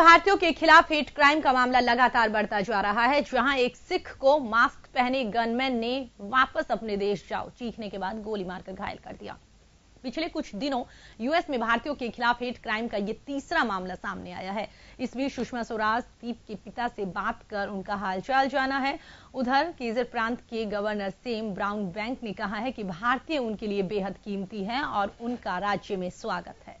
भारतीयों के खिलाफ हेट क्राइम का मामला लगातार बढ़ता जा रहा है जहां एक सिख को मास्क पहने गनमैन ने वापस अपने देश जाओ चीखने के बाद गोली मारकर घायल कर दिया पिछले कुछ दिनों यूएस में भारतीयों के खिलाफ हेट क्राइम का यह तीसरा मामला सामने आया है इस बीच सुषमा स्वराज दीप के पिता से बात कर उनका हालचाल जाना है उधर केजर प्रांत के गवर्नर सेम ब्राउन बैंक ने कहा है कि भारतीय उनके लिए बेहद कीमती है और उनका राज्य में स्वागत है